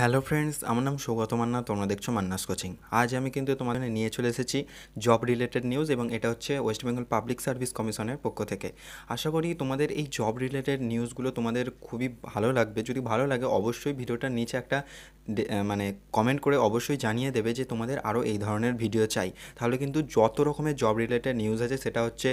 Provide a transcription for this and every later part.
hello friends আমার নাম সৌগত মান্না তোমরা দেখছো মান্নাস কোচিং আজ আমি কিন্তু তোমাদের নিয়ে চলে এসেছি জব রিলেটেড নিউজ এবং এটা হচ্ছে ওয়েস্ট বেঙ্গল পাবলিক সার্ভিস কমিশনের পক্ষ থেকে আশা করি তোমাদের এই জব রিলেটেড নিউজগুলো তোমাদের খুবই ভালো লাগবে যদি ভালো লাগে অবশ্যই ভিডিওটার নিচে একটা মানে কমেন্ট করে অবশ্যই জানিয়ে দেবে যে তোমাদের আরও এই ধরনের ভিডিও চাই তাহলে কিন্তু যত রকমের জব রিলেটেড নিউজ আছে সেটা হচ্ছে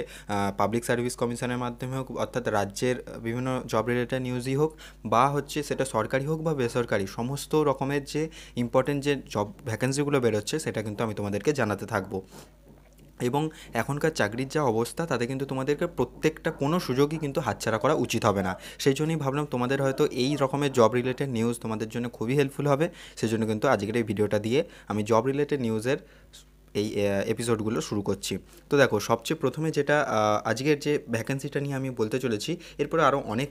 পাবলিক সার্ভিস কমিশনের মাধ্যমে হোক অর্থাৎ রাজ্যের বিভিন্ন জব রিলেটেড নিউজই হোক বা হচ্ছে সেটা সরকারি হোক বা বেসরকারি সমস্ত সমস্ত রকমের যে ইম্পর্টেন্ট যে জব ভ্যাকেন্সিগুলো বেরোচ্ছে সেটা কিন্তু আমি তোমাদেরকে জানাতে থাকবো এবং এখনকার চাকরির যা অবস্থা তাতে কিন্তু তোমাদেরকে প্রত্যেকটা কোনো সুযোগই কিন্তু হাতছাড়া করা উচিত হবে না সেই জন্যই ভাবলাম তোমাদের হয়তো এই রকমের জব রিলেটেড নিউজ তোমাদের জন্য খুবই হেল্পফুল হবে সেই জন্য কিন্তু আজকের এই ভিডিওটা দিয়ে আমি জব রিলেটেড নিউজের এই এপিসোডগুলো শুরু করছি তো দেখো সবচেয়ে প্রথমে যেটা আজকের যে ভ্যাকেন্সিটা নিয়ে আমি বলতে চলেছি এরপরে আরও অনেক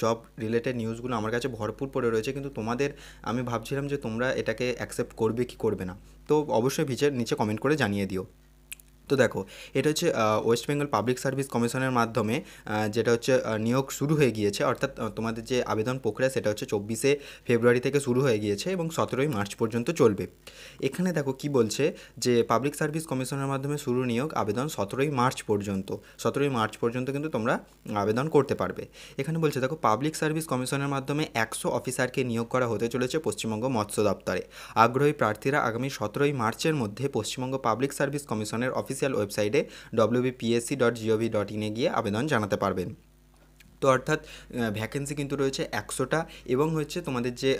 জব রিলেটেড নিউজগুলো আমার কাছে ভরপুর পড়ে রয়েছে কিন্তু তোমাদের আমি ভাবছিলাম যে তোমরা এটাকে অ্যাকসেপ্ট করবে কি করবে না তো অবশ্যই ভিচের নিচে কমেন্ট করে জানিয়ে দিও তো দেখো এটা হচ্ছে ওয়েস্ট বেঙ্গল পাবলিক সার্ভিস কমিশনের মাধ্যমে যেটা হচ্ছে নিয়োগ শুরু হয়ে গিয়েছে অর্থাৎ তোমাদের যে আবেদন প্রক্রিয়া সেটা হচ্ছে চব্বিশে ফেব্রুয়ারি থেকে শুরু হয়ে গিয়েছে এবং সতেরোই মার্চ পর্যন্ত চলবে এখানে দেখো কি বলছে যে পাবলিক সার্ভিস কমিশনের মাধ্যমে শুরু নিয়োগ আবেদন সতেরোই মার্চ পর্যন্ত সতেরোই মার্চ পর্যন্ত কিন্তু তোমরা আবেদন করতে পারবে এখানে বলছে দেখো পাবলিক সার্ভিস কমিশনের মাধ্যমে একশো অফিসারকে নিয়োগ করা হতে চলেছে পশ্চিমবঙ্গ মৎস্য দপ্তরে আগ্রহী প্রার্থীরা আগামী সতেরোই মার্চের মধ্যে পশ্চিমবঙ্গ পাবলিক সার্ভিস কমিশনের অফিস অফিসিয়াল ওয়েবসাইটে ডব্লিউবিপিএসসি ডট জিওভি ডট ইনে গিয়ে আবেদন জানাতে পারবেন তো অর্থাৎ ভ্যাকেন্সি কিন্তু রয়েছে একশোটা এবং হচ্ছে তোমাদের যে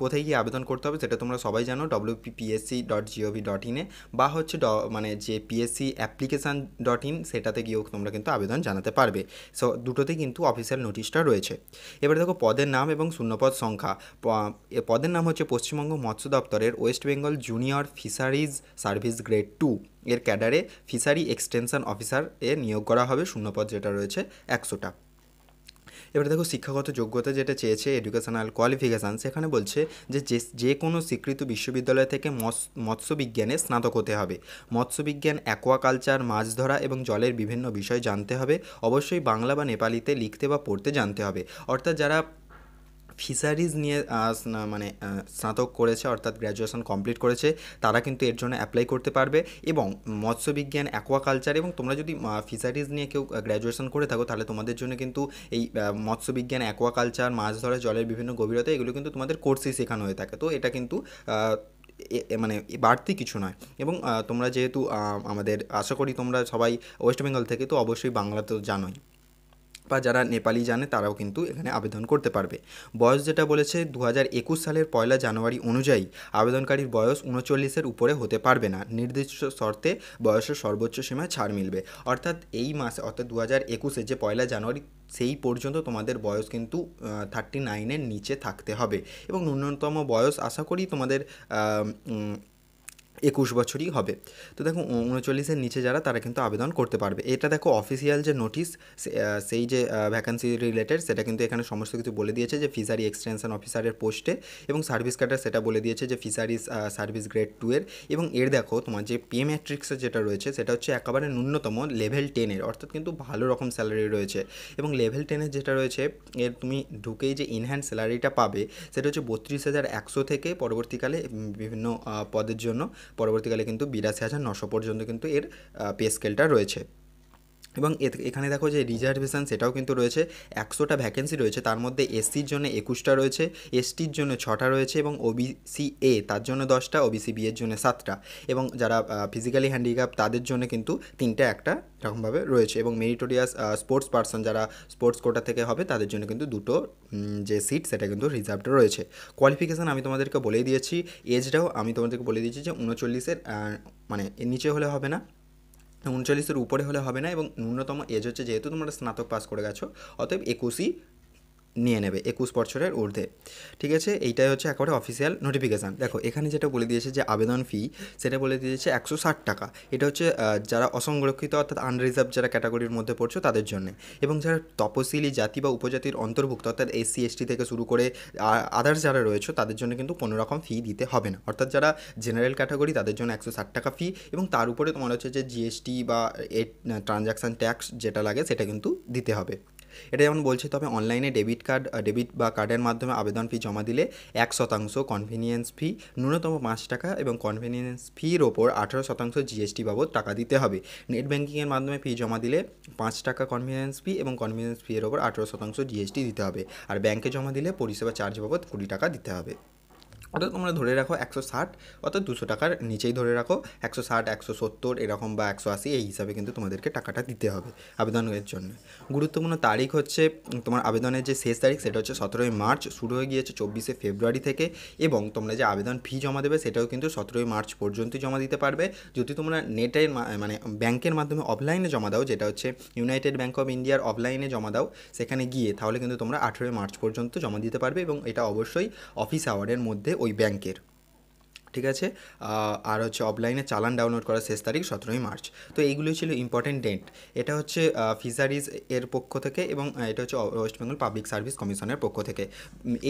কোথায় গিয়ে আবেদন করতে হবে সেটা তোমরা সবাই জানো ডব্লিউপিপিএসসি ডট জিওভি ডট ইনে বা হচ্ছে মানে যে পিএসসি অ্যাপ্লিকেশান ডট ইন সেটাতে গিয়েও তোমরা কিন্তু আবেদন জানাতে পারবে সো দুটোতেই কিন্তু অফিসিয়াল নোটিশটা রয়েছে এবারে দেখো পদের নাম এবং শূন্যপদ সংখ্যা পদের নাম হচ্ছে পশ্চিমবঙ্গ মৎস্য দপ্তরের West Bengal junior fisheries service grade two এর ক্যাডারে ফিশারি এক্সটেনশন অফিসার এ নিয়োগ করা হবে শূন্যপদ যেটা রয়েছে একশোটা এবারে দেখো শিক্ষাগত যোগ্যতা যেটা চেয়েছে এডুকেশনাল কোয়ালিফিকেশান সেখানে বলছে যে যে কোনো স্বীকৃত বিশ্ববিদ্যালয় থেকে মৎস্যবিজ্ঞানে স্নাতক হতে হবে মৎস্যবিজ্ঞান অ্যাকোয়াকালচার মাছ ধরা এবং জলের বিভিন্ন বিষয় জানতে হবে অবশ্যই বাংলা বা নেপালিতে লিখতে বা পড়তে জানতে হবে অর্থাৎ যারা ফিশারিজ নিয়ে মানে স্নাতক করেছে অর্থাৎ গ্র্যাজুয়েশন কমপ্লিট করেছে তারা কিন্তু এর জন্য অ্যাপ্লাই করতে পারবে এবং মৎস্যবিজ্ঞান অ্যাকোয়াকালচার এবং তোমরা যদি ফিশারিজ নিয়ে কেউ গ্র্যাজুয়েশন করে থাকো তাহলে তোমাদের জন্য কিন্তু এই মৎস্যবিজ্ঞান অ্যাকোয়াকালচার মাছ ধরা জলের বিভিন্ন গভীরতা এগুলো কিন্তু তোমাদের কোর্সেই শেখানো হয়ে থাকে তো এটা কিন্তু মানে বাড়তি কিছু নয় এবং তোমরা যেহেতু আমাদের আশা করি তোমরা সবাই ওয়েস্ট বেঙ্গল থেকে তো অবশ্যই বাংলা তো জানোই বা যারা নেপালি জানে তারাও কিন্তু এখানে আবেদন করতে পারবে বয়স যেটা বলেছে দু সালের পয়লা জানুয়ারি অনুযায়ী আবেদনকারীর বয়স উনচল্লিশের উপরে হতে পারবে না নির্দিষ্ট শর্তে বয়সের সর্বোচ্চ সীমায় ছাড় মিলবে অর্থাৎ এই মাসে অর্থাৎ দু হাজার একুশে যে পয়লা জানুয়ারি সেই পর্যন্ত তোমাদের বয়স কিন্তু থার্টি নাইনের নিচে থাকতে হবে এবং ন্যূনতম বয়স আশা করি তোমাদের একুশ বছরই হবে তো দেখো উনচল্লিশের নিচে যারা তারা কিন্তু আবেদন করতে পারবে এটা দেখো অফিসিয়াল যে নোটিশ সেই যে ভ্যাকান্সি রিলেটেড সেটা কিন্তু এখানে সমস্ত কিছু বলে দিয়েছে যে ফিশারি এক্সটেনশন অফিসারের পোস্টে এবং সার্ভিস কার্ডার সেটা বলে দিয়েছে যে ফিশারিস সার্ভিস গ্রেড টু এর এবং এর দেখো তোমার যে পে ম্যাট্রিক্সে যেটা রয়েছে সেটা হচ্ছে একেবারে ন্যূনতম লেভেল টেনের অর্থাৎ কিন্তু ভালো রকম স্যালারি রয়েছে এবং লেভেল টেনের যেটা রয়েছে এর তুমি ঢুকেই যে ইনহ্যান্ড স্যালারিটা পাবে সেটা হচ্ছে বত্রিশ হাজার একশো থেকে পরবর্তীকালে বিভিন্ন পদের জন্য পরবর্তীকালে কিন্তু বিরাশি হাজার নশো পর্যন্ত কিন্তু এর পে স্কেলটা রয়েছে এবং এখানে দেখো যে রিজার্ভেশন সেটাও কিন্তু রয়েছে একশোটা ভ্যাকেন্সি রয়েছে তার মধ্যে এসসির জন্য একুশটা রয়েছে এসটির জন্য ছটা রয়েছে এবং ওবিসি এ তার জন্য দশটা ওবিসি বি এর জন্য সাতটা এবং যারা ফিজিক্যালি হ্যান্ডিক্যাপ তাদের জন্য কিন্তু তিনটা একটা এরকমভাবে রয়েছে এবং মেরিটোরিয়াস স্পোর্টস পার্সন যারা স্পোর্টস কোটা থেকে হবে তাদের জন্য কিন্তু দুটো যে সিট সেটা কিন্তু রিজার্ভড রয়েছে কোয়ালিফিকেশান আমি তোমাদেরকে বলে দিয়েছি এজটাও আমি তোমাদেরকে বলে দিয়েছি যে উনচল্লিশের মানে নিচে হলে হবে না উনচল্লিশের উপরে হলে হবে না এবং ন্যূনতম এজ হচ্ছে যেহেতু তোমরা স্নাতক পাস করে গেছো অতএব একুশই নিয়ে নেবে একুশ বছরের ঊর্ধ্বে ঠিক আছে এইটাই হচ্ছে একেবারে অফিসিয়াল নোটিফিকেশান দেখো এখানে যেটা বলে দিয়েছে যে আবেদন ফি সেটা বলে দিয়েছে একশো ষাট টাকা এটা হচ্ছে যারা অসংরক্ষিত অর্থাৎ আনরিজার্ভ যারা ক্যাটাগরির মধ্যে পড়ছে তাদের জন্য এবং যারা তপশিলি জাতি বা উপজাতির অন্তর্ভুক্ত অর্থাৎ এসসি এসটি থেকে শুরু করে আদার্স যারা রয়েছে তাদের জন্য কিন্তু কোনো রকম ফি দিতে হবে না অর্থাৎ যারা জেনারেল ক্যাটাগরি তাদের জন্য একশো ষাট টাকা ফি এবং তার উপরে তোমার হচ্ছে যে জিএসটি বা ট্রানজ্যাকশান ট্যাক্স যেটা লাগে সেটা কিন্তু দিতে হবে এটা যেমন বলছে তবে অনলাইনে ডেবিট কার্ড ডেবিট বা কার্ডের মাধ্যমে আবেদন ফি জমা দিলে এক শতাংশ কনভেনিয়েন্স ফি ন্যূনতম পাঁচ টাকা এবং কনভেনিয়েন্স ফির ওপর আঠারো শতাংশ জিএসটি বাবদ টাকা দিতে হবে নেট ব্যাঙ্কিংয়ের মাধ্যমে ফি জমা দিলে পাঁচ টাকা কনভেনিয়েন্স ফি এবং কনভেনিয়েন্স ফি এর ওপর আঠারো শতাংশ জিএসটি দিতে হবে আর ব্যাংকে জমা দিলে পরিষেবা চার্জ বাবদ কুড়ি টাকা দিতে হবে অর্থাৎ তোমরা ধরে রাখো একশো ষাট অর্থাৎ দুশো টাকার নিচেই ধরে রাখো একশো ষাট একশো সত্তর এরকম বা একশো আশি এই হিসাবে কিন্তু তোমাদেরকে টাকাটা দিতে হবে আবেদনের জন্য গুরুত্বপূর্ণ তারিখ হচ্ছে তোমার আবেদনের যে শেষ তারিখ সেটা হচ্ছে সতেরোই মার্চ শুরু হয়ে গিয়েছে চব্বিশে ফেব্রুয়ারি থেকে এবং তোমরা যে আবেদন ফি জমা দেবে সেটাও কিন্তু সতেরোই মার্চ পর্যন্তই জমা দিতে পারবে যদি তোমরা নেটের মানে ব্যাংকের মাধ্যমে অফলাইনে জমা দাও যেটা হচ্ছে ইউনাইটেড ব্যাঙ্ক অফ ইন্ডিয়ার অফলাইনে জমা দাও সেখানে গিয়ে তাহলে কিন্তু তোমরা আঠেরোই মার্চ পর্যন্ত জমা দিতে পারবে এবং এটা অবশ্যই অফিস আওয়ারের মধ্যে ওই ব্যাংকের ঠিক আছে আর হচ্ছে অফলাইনে চালান ডাউনলোড করার শেষ তারিখ সতেরোই মার্চ তো এইগুলোই ছিল ইম্পর্টেন্ট ডেট এটা হচ্ছে ফিশারিজ এর পক্ষ থেকে এবং এটা হচ্ছে ওয়েস্ট বেঙ্গল পাবলিক সার্ভিস কমিশনের পক্ষ থেকে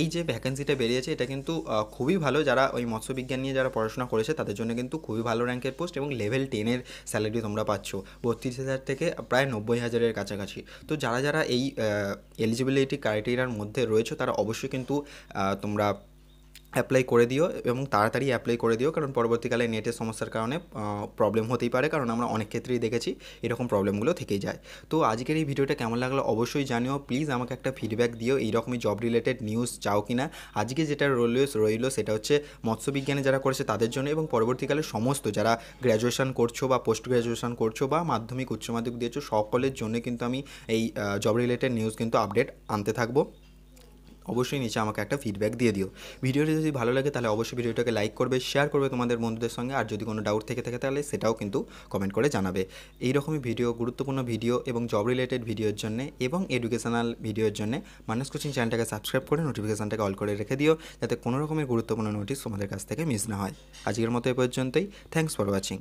এই যে ভ্যাকেন্সিটা বেরিয়েছে এটা কিন্তু খুবই ভালো যারা ওই মৎস্যবিজ্ঞান নিয়ে যারা পড়াশোনা করেছে তাদের জন্য কিন্তু খুবই ভালো র্যাঙ্কের পোস্ট এবং লেভেল টেনের স্যালারি তোমরা পাচ্ছ বত্রিশ হাজার থেকে প্রায় নব্বই হাজারের কাছাকাছি তো যারা যারা এই এলিজিবিলিটি ক্রাইটেরিয়ার মধ্যে রয়েছে তারা অবশ্যই কিন্তু তোমরা অ্যাপ্লাই করে দিও এবং তাড়াতাড়ি অ্যাপ্লাই করে দিও কারণ পরবর্তীকালে নেটের সমস্যার কারণে প্রবলেম হতেই পারে কারণ আমরা অনেক ক্ষেত্রেই দেখেছি এরকম প্রবলেমগুলো থেকেই যায় তো আজকের এই ভিডিওটা কেমন লাগলো অবশ্যই জানিও প্লিজ আমাকে একটা ফিডব্যাক দিও এইরকমই জব রিলেটেড নিউজ চাও কি না আজকে যেটা রোল রইল সেটা হচ্ছে মৎস্যবিজ্ঞানে যারা করেছে তাদের জন্য এবং পরবর্তীকালে সমস্ত যারা গ্র্যাজুয়েশন করছো বা পোস্ট গ্র্যাজুয়েশন করছো বা মাধ্যমিক উচ্চ মাধ্যমিক দিয়েছো সকলের জন্য কিন্তু আমি এই জব রিলেটেড নিউজ কিন্তু আপডেট আনতে থাকবো অবশ্যই নিচে আমাকে একটা ফিডব্যাক দিয়ে দিও ভিডিওটি যদি ভালো লাগে তাহলে অবশ্যই ভিডিওটাকে লাইক করবে শেয়ার করবে তোমাদের বন্ধুদের সঙ্গে আর যদি কোনো ডাউট থেকে থাকে তাহলে সেটাও কিন্তু কমেন্ট করে জানাবে এইরকমই ভিডিও গুরুত্বপূর্ণ ভিডিও এবং জব রিলেটেড ভিডিওর জন্য এবং এডুকেশনাল ভিডিওর জন্য মানুষ কোচিং চ্যানেলটাকে সাবস্ক্রাইব করে নোটিফিকেশানটাকে অল করে রেখে দিও যাতে কোনো রকমের গুরুত্বপূর্ণ নোটিশ তোমাদের কাছ থেকে মিস না হয় আজকের মতো এ পর্যন্তই থ্যাংকস ফর ওয়াচিং